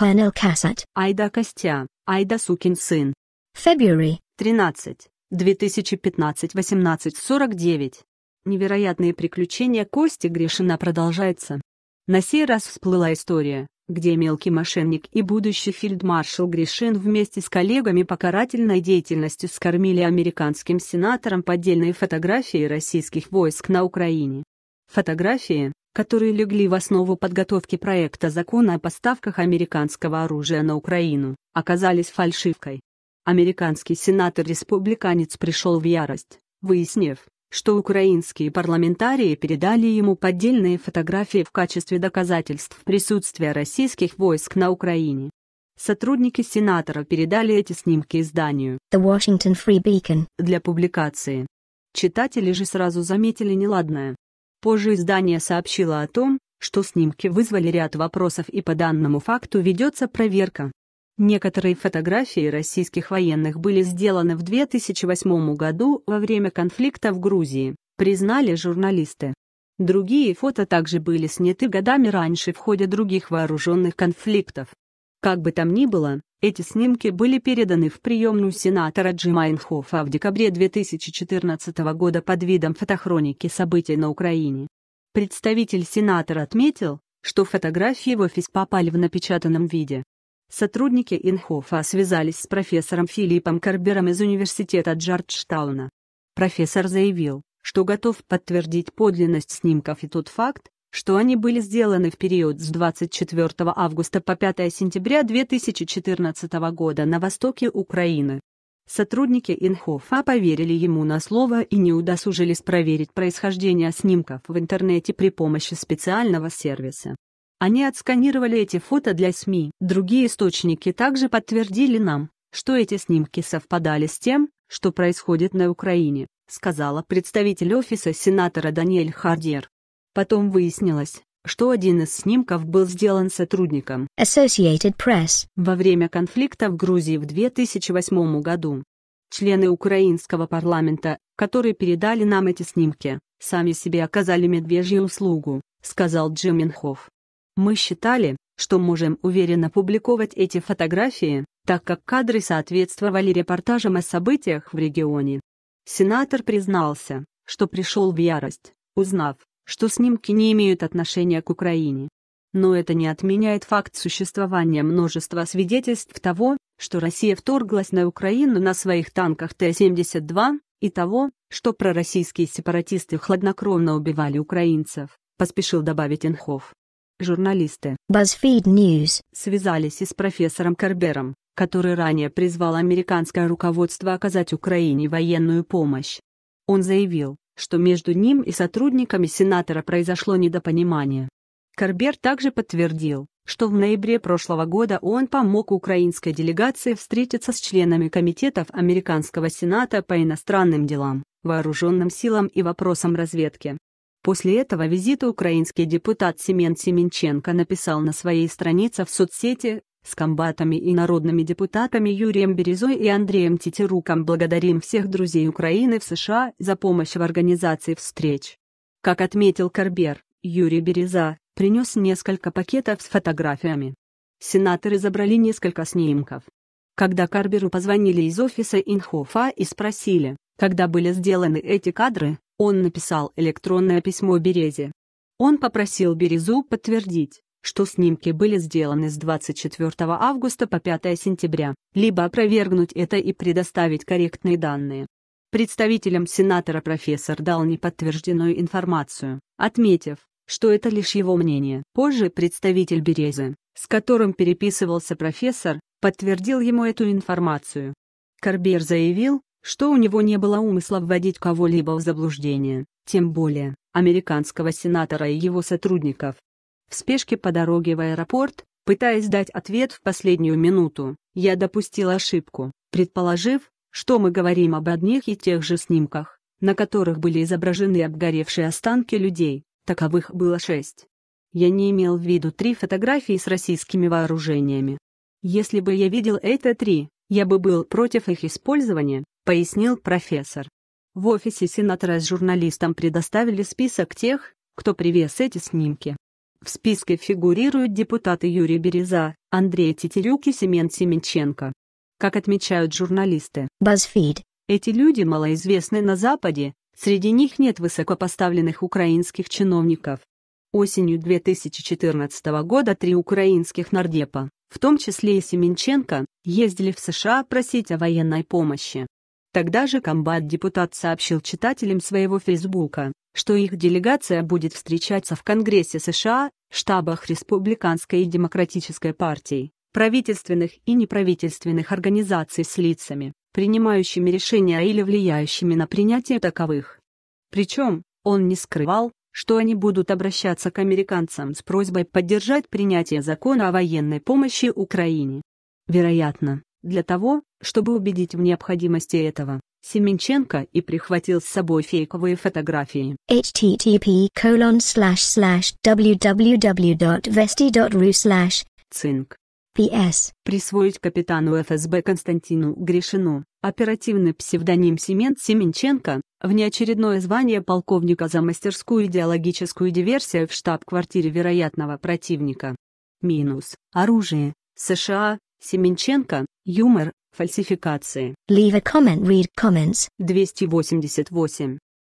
Colonel Касат, Айда Костя, Айда сукин сын. February. 13. 2015-18-49. Невероятные приключения Кости Гришина продолжаются. На сей раз всплыла история, где мелкий мошенник и будущий фельдмаршал Гришин вместе с коллегами по карательной деятельности скормили американским сенаторам поддельные фотографии российских войск на Украине. Фотографии, которые легли в основу подготовки проекта закона о поставках американского оружия на Украину, оказались фальшивкой. Американский сенатор-республиканец пришел в ярость, выяснив, что украинские парламентарии передали ему поддельные фотографии в качестве доказательств присутствия российских войск на Украине. Сотрудники сенатора передали эти снимки изданию The Washington Free Beacon для публикации. Читатели же сразу заметили неладное. Позже издание сообщило о том, что снимки вызвали ряд вопросов и по данному факту ведется проверка. Некоторые фотографии российских военных были сделаны в 2008 году во время конфликта в Грузии, признали журналисты. Другие фото также были сняты годами раньше в ходе других вооруженных конфликтов. Как бы там ни было, эти снимки были переданы в приемную сенатора Джима Эйнхофа в декабре 2014 года под видом фотохроники событий на Украине. Представитель сенатора отметил, что фотографии в офис попали в напечатанном виде. Сотрудники Инхофа связались с профессором Филиппом Карбером из университета Джорджтауна. Профессор заявил, что готов подтвердить подлинность снимков и тот факт, что они были сделаны в период с 24 августа по 5 сентября 2014 года на востоке Украины. Сотрудники Инхофа поверили ему на слово и не удосужились проверить происхождение снимков в интернете при помощи специального сервиса. Они отсканировали эти фото для СМИ. Другие источники также подтвердили нам, что эти снимки совпадали с тем, что происходит на Украине, сказала представитель офиса сенатора Даниэль Хардер. Потом выяснилось, что один из снимков был сделан сотрудником Associated Press во время конфликта в Грузии в 2008 году. Члены украинского парламента, которые передали нам эти снимки, сами себе оказали медвежью услугу, сказал Джим Минхоф. Мы считали, что можем уверенно публиковать эти фотографии, так как кадры соответствовали репортажам о событиях в регионе. Сенатор признался, что пришел в ярость, узнав, что снимки не имеют отношения к Украине. Но это не отменяет факт существования множества свидетельств того, что Россия вторглась на Украину на своих танках Т-72, и того, что пророссийские сепаратисты хладнокровно убивали украинцев, поспешил добавить Инхоф. Журналисты BuzzFeed News связались и с профессором Карбером, который ранее призвал американское руководство оказать Украине военную помощь. Он заявил, что между ним и сотрудниками сенатора произошло недопонимание. Карбер также подтвердил, что в ноябре прошлого года он помог украинской делегации встретиться с членами комитетов Американского Сената по иностранным делам, вооруженным силам и вопросам разведки. После этого визита украинский депутат Семен Семенченко написал на своей странице в соцсети с комбатами и народными депутатами Юрием Березой и Андреем Тетеруком благодарим всех друзей Украины в США за помощь в организации встреч. Как отметил Карбер, Юрий Береза принес несколько пакетов с фотографиями. Сенаторы забрали несколько снимков. Когда Карберу позвонили из офиса Инхофа и спросили, когда были сделаны эти кадры, он написал электронное письмо Березе. Он попросил Березу подтвердить, что снимки были сделаны с 24 августа по 5 сентября, либо опровергнуть это и предоставить корректные данные. Представителем сенатора профессор дал неподтвержденную информацию, отметив, что это лишь его мнение. Позже представитель Березы, с которым переписывался профессор, подтвердил ему эту информацию. Карбер заявил, что у него не было умысла вводить кого-либо в заблуждение, тем более, американского сенатора и его сотрудников в спешке по дороге в аэропорт, пытаясь дать ответ в последнюю минуту. Я допустил ошибку, предположив, что мы говорим об одних и тех же снимках, на которых были изображены обгоревшие останки людей, таковых было шесть. Я не имел в виду три фотографии с российскими вооружениями. Если бы я видел это три, я бы был против их использования, пояснил профессор. В офисе сенатора с журналистом предоставили список тех, кто привез эти снимки. В списке фигурируют депутаты Юрий Береза, Андрей Тетерюк и Семен Семенченко. Как отмечают журналисты BuzzFeed, эти люди малоизвестны на Западе, среди них нет высокопоставленных украинских чиновников. Осенью 2014 года три украинских нардепа, в том числе и Семенченко, ездили в США просить о военной помощи. Тогда же комбат-депутат сообщил читателям своего фейсбука, что их делегация будет встречаться в Конгрессе США, штабах Республиканской и Демократической партий, правительственных и неправительственных организаций с лицами, принимающими решения или влияющими на принятие таковых. Причем, он не скрывал, что они будут обращаться к американцам с просьбой поддержать принятие закона о военной помощи Украине. Вероятно, для того, чтобы убедить в необходимости этого, Семенченко и прихватил с собой фейковые фотографии. http colon slash slash www.vesti.ru slash Цинк. П.С. Присвоить капитану ФСБ Константину Гришину, оперативный псевдоним Семен Семенченко, внеочередное звание полковника за мастерскую идеологическую диверсию в штаб-квартире вероятного противника. Минус. Оружие. США. Семенченко. Юмор фальсификации. Leave a comment, read comments. 288.